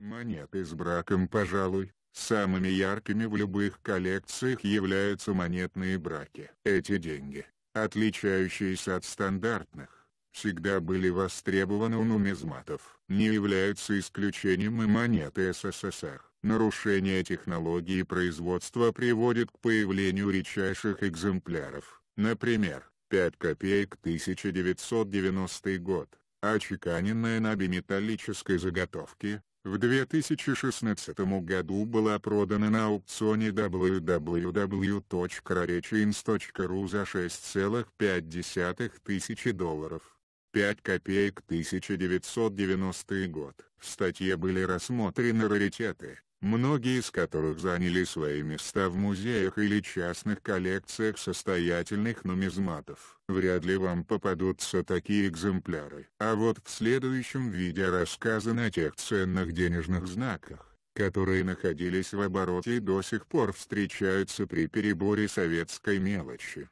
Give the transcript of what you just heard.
Монеты с браком, пожалуй. Самыми яркими в любых коллекциях являются монетные браки. Эти деньги, отличающиеся от стандартных, всегда были востребованы у нумизматов. Не являются исключением и монеты СССР. Нарушение технологии производства приводит к появлению редчайших экземпляров. Например, 5 копеек 1990 год, очеканенная на биметаллической заготовке, в 2016 году была продана на аукционе www.rarechins.ru за 6,5 тысячи долларов. 5 копеек 1990 год. В статье были рассмотрены раритеты, многие из которых заняли свои места в музеях или частных коллекциях состоятельных нумизматов. Вряд ли вам попадутся такие экземпляры. А вот в следующем видео рассказано о тех ценных денежных знаках, которые находились в обороте и до сих пор встречаются при переборе советской мелочи.